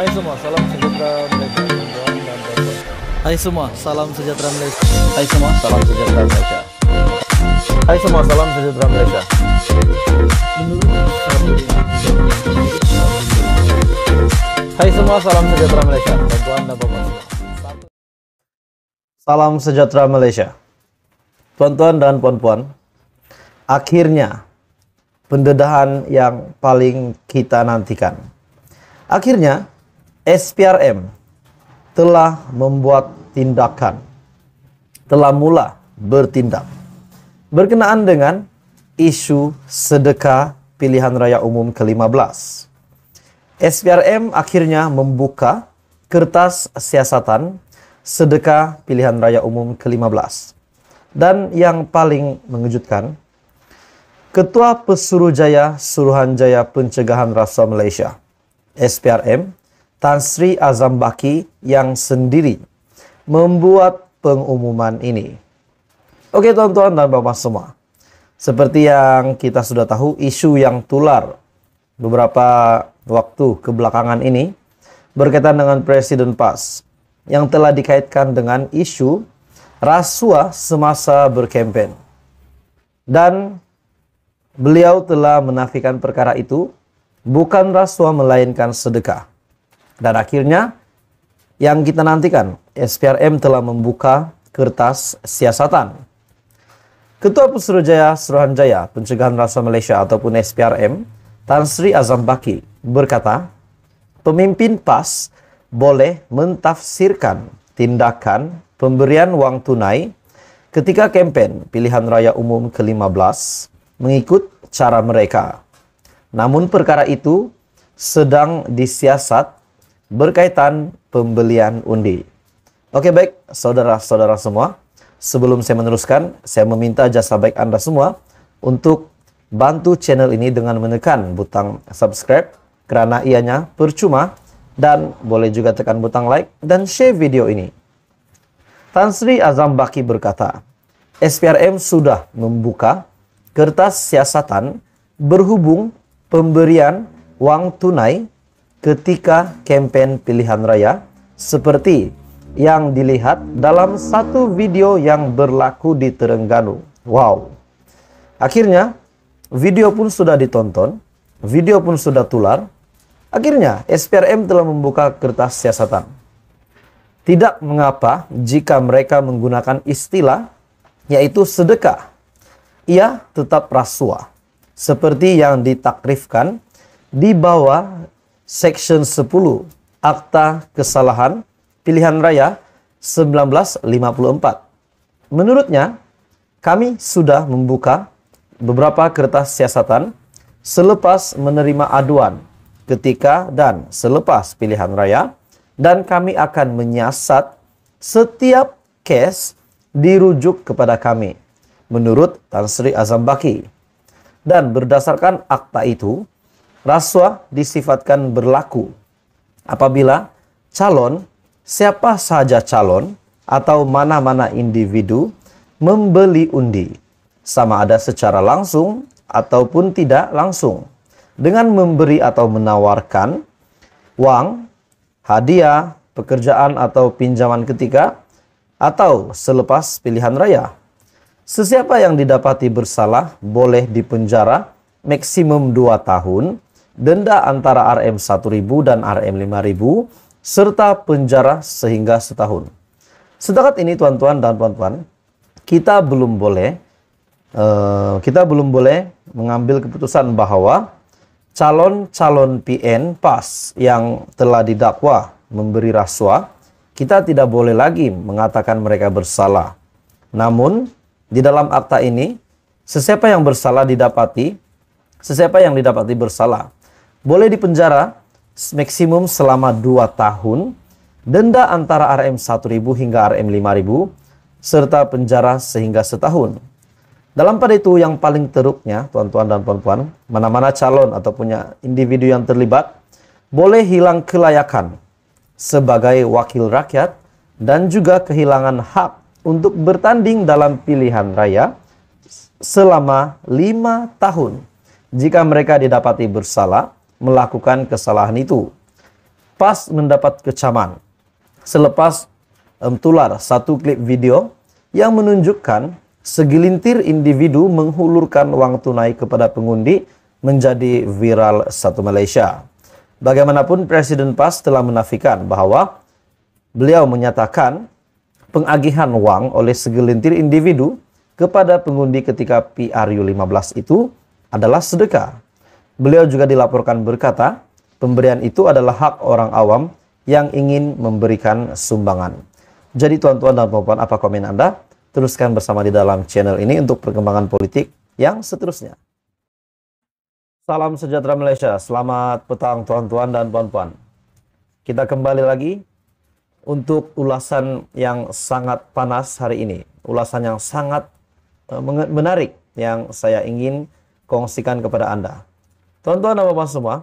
Hai semua, salam sejahtera Malaysia. Hai semua, salam sejahtera Malaysia. Hai semua, salam sejahtera Malaysia. Hai semua, salam sejahtera Malaysia. Hai semua, salam sejahtera Malaysia. Dan dan puan. Salam sejahtera Malaysia. Tuan-tuan dan puan-puan, akhirnya pendedahan yang paling kita nantikan. Akhirnya, SPRM telah membuat tindakan, telah mula bertindak. Berkenaan dengan isu sedekah pilihan raya umum ke-15. SPRM akhirnya membuka kertas siasatan sedekah pilihan raya umum ke-15. Dan yang paling mengejutkan, Ketua Pesuruhjaya Suruhanjaya Pencegahan Rasuah Malaysia, SPRM, Tan Sri Azam Baki yang sendiri membuat pengumuman ini. Oke tuan-tuan dan bapak semua, seperti yang kita sudah tahu isu yang tular beberapa waktu kebelakangan ini berkaitan dengan Presiden PAS yang telah dikaitkan dengan isu rasuah semasa berkempen. Dan beliau telah menafikan perkara itu bukan rasuah melainkan sedekah. Dan akhirnya yang kita nantikan, SPRM telah membuka kertas siasatan. Ketua Pusrojaya Suruhanjaya Pencegahan Rasa Malaysia ataupun SPRM, Tan Sri Azam Baki berkata, pemimpin PAS boleh mentafsirkan tindakan pemberian wang tunai ketika kempen pilihan raya umum ke-15 mengikut cara mereka. Namun perkara itu sedang disiasat berkaitan pembelian undi. Oke baik, saudara-saudara semua. Sebelum saya meneruskan, saya meminta jasa baik Anda semua untuk bantu channel ini dengan menekan butang subscribe karena ianya percuma dan boleh juga tekan butang like dan share video ini. Tan Sri Azam Baki berkata, SPRM sudah membuka kertas siasatan berhubung pemberian uang tunai ketika kampanye pilihan raya seperti yang dilihat dalam satu video yang berlaku di Terengganu. Wow. Akhirnya video pun sudah ditonton, video pun sudah tular. Akhirnya SPRM telah membuka kertas siasatan. Tidak mengapa jika mereka menggunakan istilah yaitu sedekah. Ia tetap rasuah seperti yang ditakrifkan di bawah Section 10 Akta Kesalahan Pilihan Raya 1954. Menurutnya, kami sudah membuka beberapa kertas siasatan selepas menerima aduan ketika dan selepas pilihan raya dan kami akan menyiasat setiap case dirujuk kepada kami menurut Tan Sri Azam Baki. Dan berdasarkan akta itu, Rasuah disifatkan berlaku apabila calon, siapa saja calon atau mana-mana individu membeli undi, sama ada secara langsung ataupun tidak langsung, dengan memberi atau menawarkan uang, hadiah, pekerjaan atau pinjaman ketika, atau selepas pilihan raya. Sesiapa yang didapati bersalah boleh dipenjara maksimum 2 tahun denda antara RM1000 dan RM5000, serta penjara sehingga setahun. Sedangkan ini tuan-tuan dan puan-puan, kita belum boleh uh, kita belum boleh mengambil keputusan bahwa calon-calon PN PAS yang telah didakwa memberi rasuah, kita tidak boleh lagi mengatakan mereka bersalah. Namun, di dalam akta ini, sesiapa yang bersalah didapati, sesiapa yang didapati bersalah, boleh dipenjara maksimum selama 2 tahun, denda antara RM 1000 hingga RM 5000 serta penjara sehingga setahun. Dalam pada itu yang paling teruknya, tuan-tuan dan puan-puan, mana-mana calon atau punya individu yang terlibat boleh hilang kelayakan sebagai wakil rakyat dan juga kehilangan hak untuk bertanding dalam pilihan raya selama lima tahun jika mereka didapati bersalah melakukan kesalahan itu. Pas mendapat kecaman, selepas um, tular satu klip video yang menunjukkan segelintir individu menghulurkan uang tunai kepada pengundi menjadi viral satu Malaysia. Bagaimanapun Presiden PAS telah menafikan bahwa beliau menyatakan pengagihan uang oleh segelintir individu kepada pengundi ketika PRU 15 itu adalah sedekah. Beliau juga dilaporkan berkata, pemberian itu adalah hak orang awam yang ingin memberikan sumbangan. Jadi tuan-tuan dan puan-puan, apa komen Anda? Teruskan bersama di dalam channel ini untuk perkembangan politik yang seterusnya. Salam sejahtera Malaysia, selamat petang tuan-tuan dan puan-puan. Kita kembali lagi untuk ulasan yang sangat panas hari ini. Ulasan yang sangat eh, menarik yang saya ingin kongsikan kepada Anda. Tuan-tuan dan bapak semua,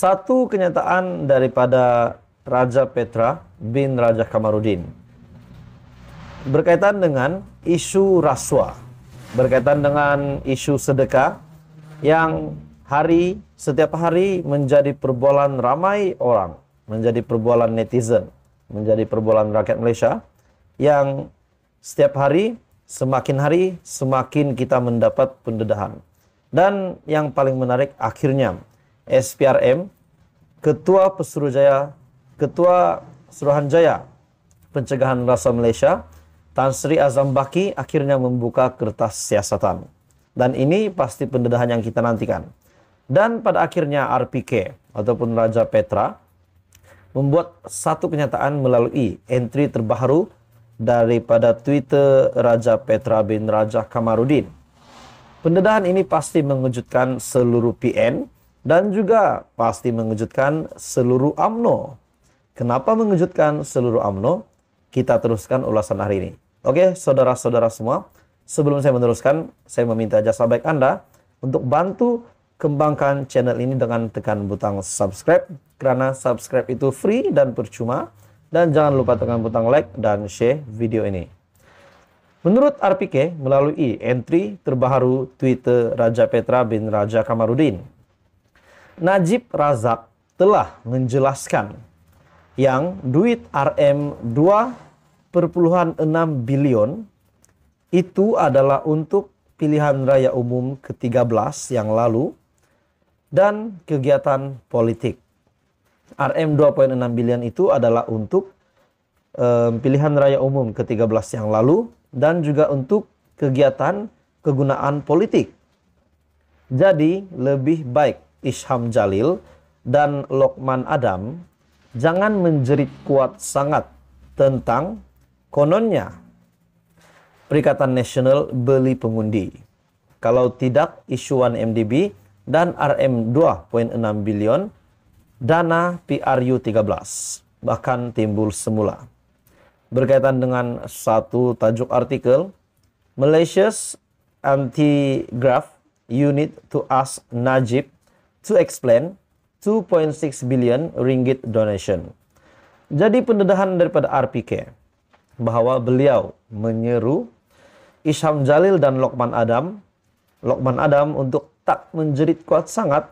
satu kenyataan daripada Raja Petra bin Raja Kamarudin berkaitan dengan isu rasuah, berkaitan dengan isu sedekah yang hari setiap hari menjadi perbualan ramai orang, menjadi perbualan netizen, menjadi perbualan rakyat Malaysia yang setiap hari semakin hari semakin kita mendapat pendedahan. Dan yang paling menarik akhirnya SPRM, Ketua Pesuruhjaya, Ketua Suruhanjaya Pencegahan Rasa Malaysia, Tan Sri Azam Baki akhirnya membuka kertas siasatan. Dan ini pasti pendedahan yang kita nantikan. Dan pada akhirnya RPK ataupun Raja Petra membuat satu kenyataan melalui entry terbaru daripada Twitter Raja Petra bin Raja Kamarudin Pendedahan ini pasti mengejutkan seluruh PN dan juga pasti mengejutkan seluruh AMNO. Kenapa mengejutkan seluruh AMNO? Kita teruskan ulasan hari ini. Oke, saudara-saudara semua, sebelum saya meneruskan, saya meminta jasa baik Anda untuk bantu kembangkan channel ini dengan tekan butang subscribe karena subscribe itu free dan percuma dan jangan lupa tekan butang like dan share video ini. Menurut RPK, melalui entry terbaru Twitter Raja Petra bin Raja Kamarudin, Najib Razak telah menjelaskan yang duit RM 2,6 bilion itu adalah untuk pilihan raya umum ke-13 yang lalu dan kegiatan politik. RM 2,6 bilion itu adalah untuk um, pilihan raya umum ke-13 yang lalu dan juga untuk kegiatan kegunaan politik. Jadi lebih baik Isham Jalil dan Lokman Adam jangan menjerit kuat sangat tentang kononnya Perikatan Nasional beli pengundi. Kalau tidak isuan MDB dan RM 2.6 bilion dana PRU 13 bahkan timbul semula berkaitan dengan satu tajuk artikel Malaysia's anti graph unit to ask Najib to explain 2.6 billion ringgit donation. Jadi pendedahan daripada RPK bahwa beliau menyeru Isham Jalil dan Lokman Adam Lokman Adam untuk tak menjerit kuat sangat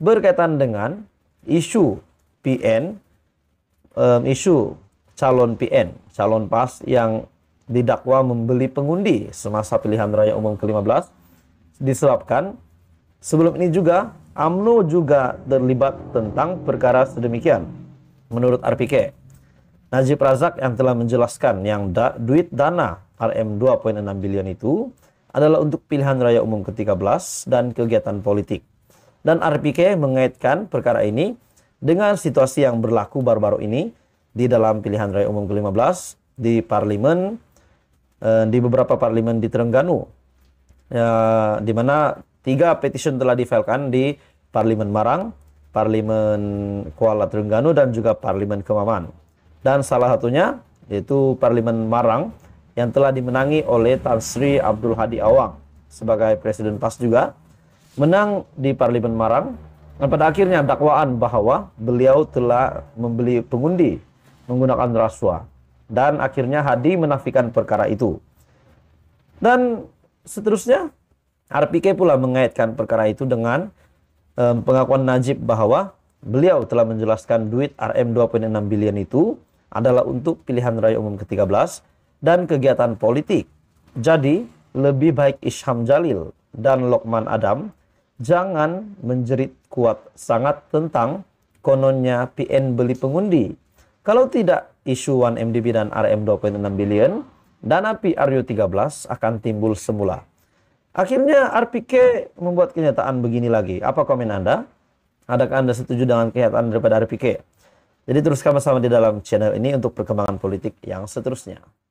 berkaitan dengan isu PN um, isu calon PN, calon PAS yang didakwa membeli pengundi semasa pilihan raya umum ke-15 disebabkan sebelum ini juga AMNO juga terlibat tentang perkara sedemikian menurut RPK. Najib Razak yang telah menjelaskan yang da duit dana RM 2.6 bilion itu adalah untuk pilihan raya umum ke-13 dan kegiatan politik. Dan RPK mengaitkan perkara ini dengan situasi yang berlaku baru-baru ini di dalam pilihan raya umum ke-15 di parlimen eh, di beberapa parlimen di Terengganu ya, di mana tiga petition telah difailkan di parlimen Marang, parlimen Kuala Terengganu dan juga parlimen Kemaman. Dan salah satunya yaitu parlimen Marang yang telah dimenangi oleh Tan Sri Abdul Hadi Awang sebagai presiden PAS juga menang di parlimen Marang dan pada akhirnya dakwaan bahwa beliau telah membeli pengundi menggunakan rasuah dan akhirnya Hadi menafikan perkara itu. Dan seterusnya RPK pula mengaitkan perkara itu dengan um, pengakuan Najib bahwa beliau telah menjelaskan duit RM 2.6 biliar itu adalah untuk pilihan raya umum ke-13 dan kegiatan politik. Jadi, lebih baik Isham Jalil dan Lokman Adam jangan menjerit kuat sangat tentang kononnya PN beli pengundi kalau tidak, isu 1 MDB dan RM 2.6 billion dana pru RU13 akan timbul semula. Akhirnya RPK membuat kenyataan begini lagi. Apa komen Anda? Adakah Anda setuju dengan kenyataan daripada RPK? Jadi teruskan bersama di dalam channel ini untuk perkembangan politik yang seterusnya.